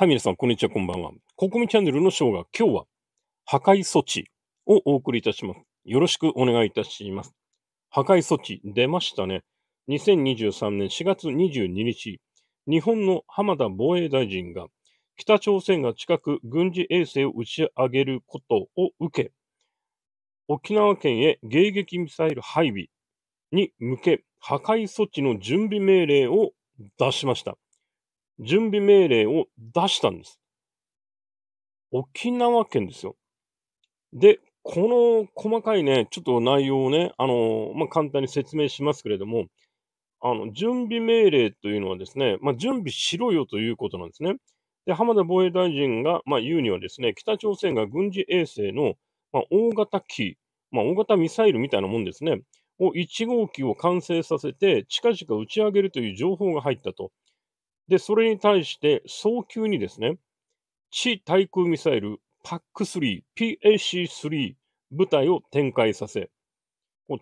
はい、皆さん、こんにちは、こんばんは。ここみチャンネルのショーが今日は破壊措置をお送りいたします。よろしくお願いいたします。破壊措置出ましたね。2023年4月22日、日本の浜田防衛大臣が北朝鮮が近く軍事衛星を打ち上げることを受け、沖縄県へ迎撃ミサイル配備に向け破壊措置の準備命令を出しました。準備命令を出したんです。沖縄県ですよ。で、この細かいね、ちょっと内容をね、あの、まあ、簡単に説明しますけれども、あの、準備命令というのはですね、まあ、準備しろよということなんですね。で、浜田防衛大臣が、まあ、言うにはですね、北朝鮮が軍事衛星の、まあ、大型機、まあ、大型ミサイルみたいなもんですね、を1号機を完成させて、近々打ち上げるという情報が入ったと。で、それに対して早急にですね、地対空ミサイル PAC3、PAC3 部隊を展開させ、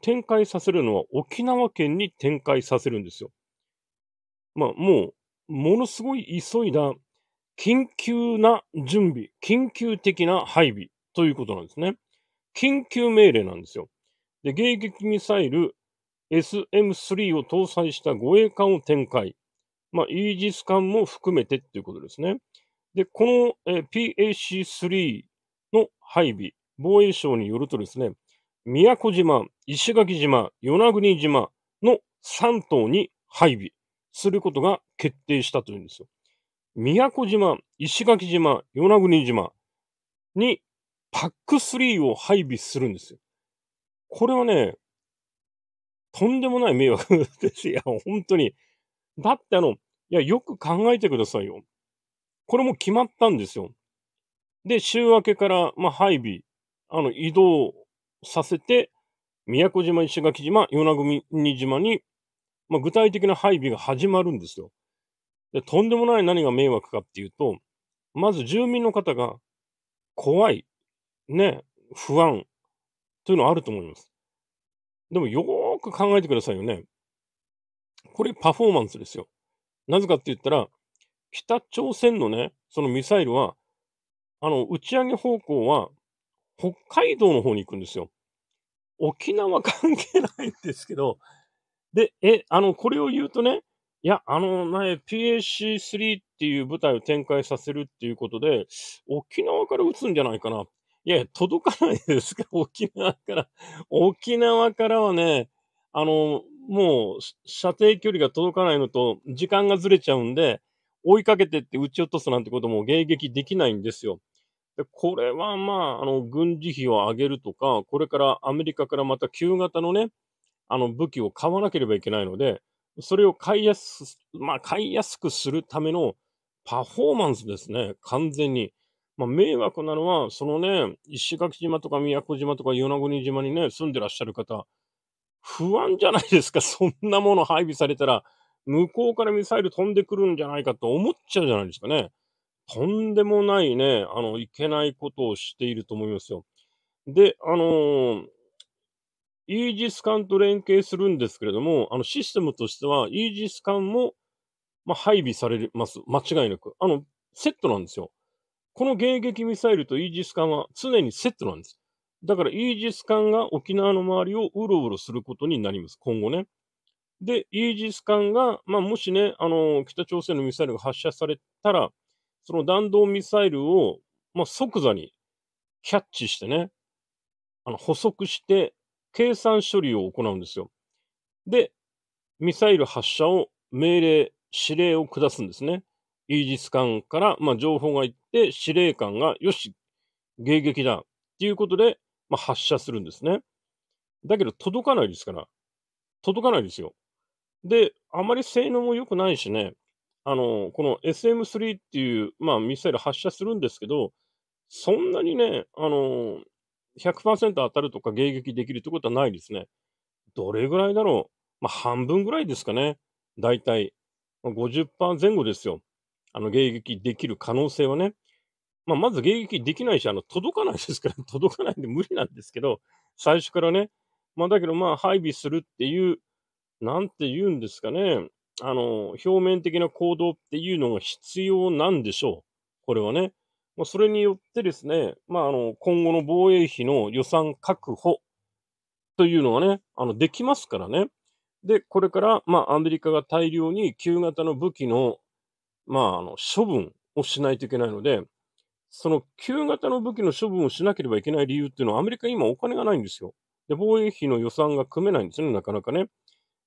展開させるのは沖縄県に展開させるんですよ。まあ、もう、ものすごい急いだ緊急な準備、緊急的な配備ということなんですね。緊急命令なんですよ。で、迎撃ミサイル SM3 を搭載した護衛艦を展開。まあ、イージス艦も含めてっていうことですね。で、この PAC3 の配備、防衛省によるとですね、宮古島、石垣島、与那国島の3島に配備することが決定したというんですよ。宮古島、石垣島、与那国島に PAC3 を配備するんですよ。これはね、とんでもない迷惑です。いや、本当に。だってあの、いや、よく考えてくださいよ。これも決まったんですよ。で、週明けから、まあ、配備、あの、移動させて、宮古島、石垣島、与那国島に、まあ、具体的な配備が始まるんですよ。で、とんでもない何が迷惑かっていうと、まず住民の方が怖い、ね、不安というのはあると思います。でもよーく考えてくださいよね。これパフォーマンスですよ。なぜかって言ったら、北朝鮮のね、そのミサイルは、あの、打ち上げ方向は、北海道の方に行くんですよ。沖縄関係ないんですけど、で、え、あの、これを言うとね、いや、あの前、PAC-3 っていう部隊を展開させるっていうことで、沖縄から撃つんじゃないかな。いや、届かないですか沖縄から。沖縄からはね、あの、もう射程距離が届かないのと、時間がずれちゃうんで、追いかけてって撃ち落とすなんてことも迎撃できないんですよ。でこれはまあ、あの、軍事費を上げるとか、これからアメリカからまた旧型のね、あの武器を買わなければいけないので、それを買いやす、まあ、買いやすくするためのパフォーマンスですね、完全に。まあ、迷惑なのは、そのね、石垣島とか宮古島とか与那国島にね、住んでらっしゃる方、不安じゃないですか。そんなもの配備されたら、向こうからミサイル飛んでくるんじゃないかと思っちゃうじゃないですかね。とんでもないね、あの、いけないことをしていると思いますよ。で、あのー、イージス艦と連携するんですけれども、あの、システムとしては、イージス艦も、ま配備されます。間違いなく。あの、セットなんですよ。この迎撃ミサイルとイージス艦は常にセットなんです。だからイージス艦が沖縄の周りをうろうろすることになります、今後ね。で、イージス艦が、まあ、もしね、あの、北朝鮮のミサイルが発射されたら、その弾道ミサイルを、まあ、即座にキャッチしてね、あの、捕捉して、計算処理を行うんですよ。で、ミサイル発射を命令、指令を下すんですね。イージス艦から、まあ、情報が行って、司令官が、よし、迎撃だ、っていうことで、まあ、発射するんですね。だけど届かないですから。届かないですよ。で、あまり性能も良くないしね、あの、この SM3 っていう、まあ、ミサイル発射するんですけど、そんなにね、あの、100%当たるとか迎撃できるってことはないですね。どれぐらいだろうまあ、半分ぐらいですかね。大体。50%前後ですよ。あの、迎撃できる可能性はね。まあ、まず迎撃できないし、あの、届かないですから、届かないんで無理なんですけど、最初からね。まあ、だけど、まあ、配備するっていう、なんて言うんですかね。あの、表面的な行動っていうのが必要なんでしょう。これはね。まあ、それによってですね、まあ、あの、今後の防衛費の予算確保というのはね、あの、できますからね。で、これから、まあ、アメリカが大量に旧型の武器の、まあ、あの、処分をしないといけないので、その旧型の武器の処分をしなければいけない理由っていうのは、アメリカ今お金がないんですよ。で、防衛費の予算が組めないんですね、なかなかね。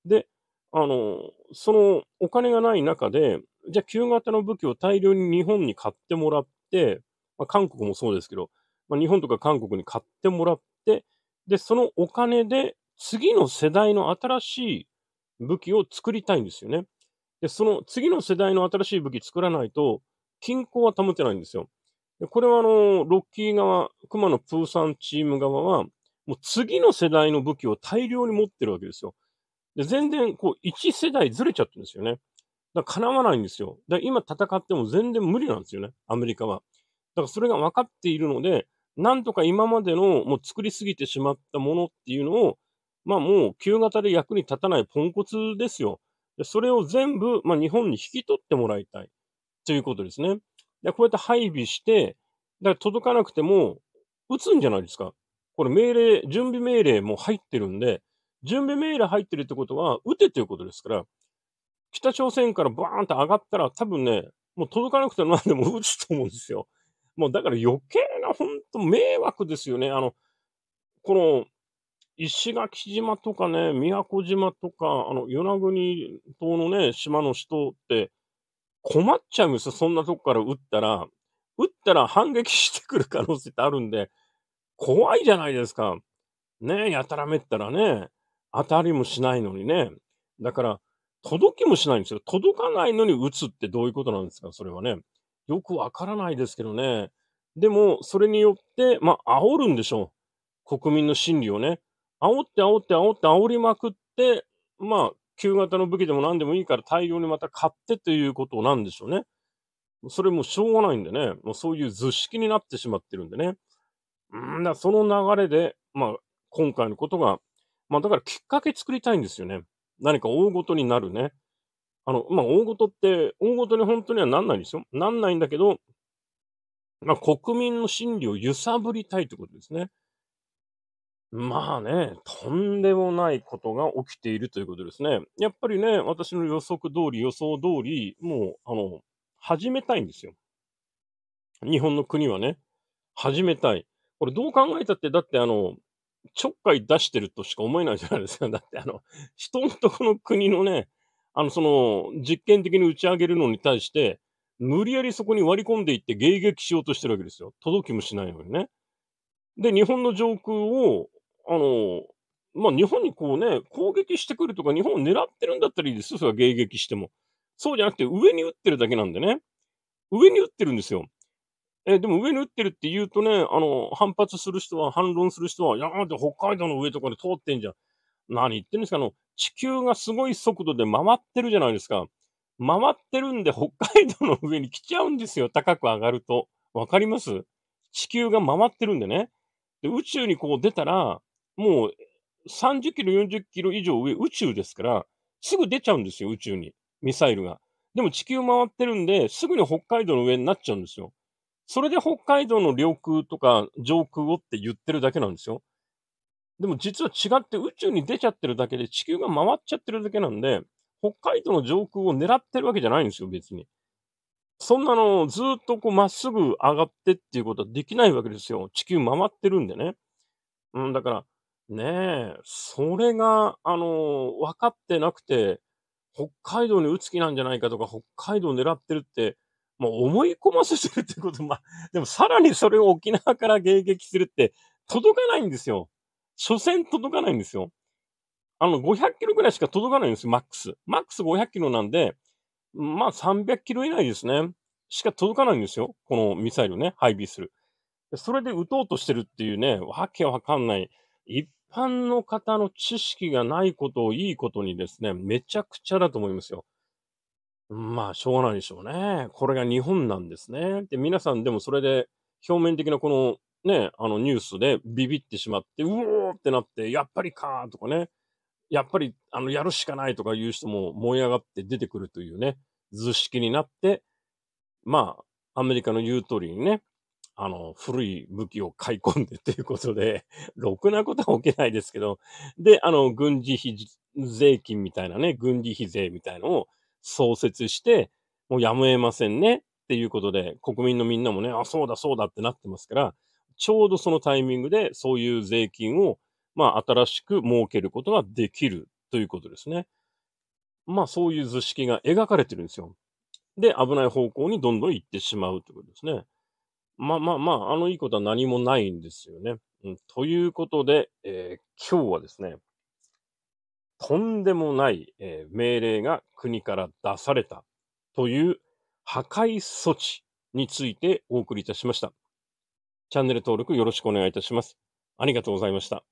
で、あの、そのお金がない中で、じゃあ旧型の武器を大量に日本に買ってもらって、まあ、韓国もそうですけど、まあ、日本とか韓国に買ってもらって、で、そのお金で次の世代の新しい武器を作りたいんですよね。で、その次の世代の新しい武器作らないと、均衡は保てないんですよ。でこれはあの、ロッキー側、熊野プーさんチーム側は、もう次の世代の武器を大量に持ってるわけですよ。で全然、こう、1世代ずれちゃってるんですよね。だから叶わないんですよ。だから今戦っても全然無理なんですよね、アメリカは。だからそれが分かっているので、なんとか今までのもう作りすぎてしまったものっていうのを、まあもう旧型で役に立たないポンコツですよ。でそれを全部、まあ、日本に引き取ってもらいたいということですね。で、こうやって配備して、だから届かなくても、打つんじゃないですか。これ命令、準備命令も入ってるんで、準備命令入ってるってことは、撃てということですから、北朝鮮からバーンと上がったら、多分ね、もう届かなくても何でも撃つと思うんですよ。もうだから余計な、本当迷惑ですよね。あの、この、石垣島とかね、宮古島とか、あの、与那国島のね、島の人って、困っちゃうんですよ。そんなとこから撃ったら。撃ったら反撃してくる可能性ってあるんで、怖いじゃないですか。ねえ、やたらめったらね、当たりもしないのにね。だから、届きもしないんですよ。届かないのに撃つってどういうことなんですか、それはね。よくわからないですけどね。でも、それによって、まあ、煽るんでしょう。国民の心理をね。煽って煽って煽って煽りまくって、まあ、旧型の武器でも何でもいいから大量にまた買ってということなんでしょうね。それもしょうがないんでね、もうそういう図式になってしまってるんでね。うんだその流れで、まあ、今回のことが、まあ、だからきっかけ作りたいんですよね。何か大ごとになるね。あの、まあ、大ごとって、大ごとに本当にはなんないんですよ。なんないんだけど、まあ、国民の心理を揺さぶりたいってことですね。まあね、とんでもないことが起きているということですね。やっぱりね、私の予測通り、予想通り、もう、あの、始めたいんですよ。日本の国はね、始めたい。これどう考えたって、だってあの、ちょっかい出してるとしか思えないじゃないですか。だってあの、人のとこの国のね、あの、その、実験的に打ち上げるのに対して、無理やりそこに割り込んでいって迎撃しようとしてるわけですよ。届きもしないのにね。で、日本の上空をあの、まあ、日本にこうね、攻撃してくるとか、日本を狙ってるんだったらいいですよ、それは迎撃しても。そうじゃなくて、上に打ってるだけなんでね。上に打ってるんですよ。えでも上に打ってるって言うとね、あの、反発する人は、反論する人は、いやーて北海道の上とかで通ってんじゃん。何言ってんですかあの、地球がすごい速度で回ってるじゃないですか。回ってるんで北海道の上に来ちゃうんですよ。高く上がると。わかります地球が回ってるんでね。で、宇宙にこう出たら、もう30キロ、40キロ以上上、宇宙ですから、すぐ出ちゃうんですよ、宇宙に、ミサイルが。でも地球回ってるんで、すぐに北海道の上になっちゃうんですよ。それで北海道の領空とか上空をって言ってるだけなんですよ。でも実は違って宇宙に出ちゃってるだけで地球が回っちゃってるだけなんで、北海道の上空を狙ってるわけじゃないんですよ、別に。そんなのずっとこうまっすぐ上がってっていうことはできないわけですよ。地球回ってるんでね。うん、だから、ねえ、それが、あの、分かってなくて、北海道に打つ気なんじゃないかとか、北海道を狙ってるって、ま思い込ませてるってこと、まあ、でもさらにそれを沖縄から迎撃するって、届かないんですよ。所詮届かないんですよ。あの、500キロぐらいしか届かないんですよ、マックス。マックス500キロなんで、まあ300キロ以内ですね。しか届かないんですよ。このミサイルね、配備する。それで撃とうとしてるっていうね、わけわかんない。一般の方の知識がないことをいいことにですね、めちゃくちゃだと思いますよ。まあ、しょうがないでしょうね。これが日本なんですね。で、皆さんでもそれで表面的なこのね、あのニュースでビビってしまって、うおーってなって、やっぱりかーとかね、やっぱりあのやるしかないとかいう人も燃え上がって出てくるというね、図式になって、まあ、アメリカの言う通りにね、あの、古い武器を買い込んでということで、ろくなことは起きないですけど、で、あの、軍事費税金みたいなね、軍事費税みたいのを創設して、もうやむを得ませんねっていうことで、国民のみんなもね、あ、そうだそうだってなってますから、ちょうどそのタイミングでそういう税金を、まあ、新しく設けることができるということですね。まあ、そういう図式が描かれてるんですよ。で、危ない方向にどんどん行ってしまうということですね。まあまあまあ、あのいいことは何もないんですよね。うん、ということで、えー、今日はですね、とんでもない、えー、命令が国から出されたという破壊措置についてお送りいたしました。チャンネル登録よろしくお願いいたします。ありがとうございました。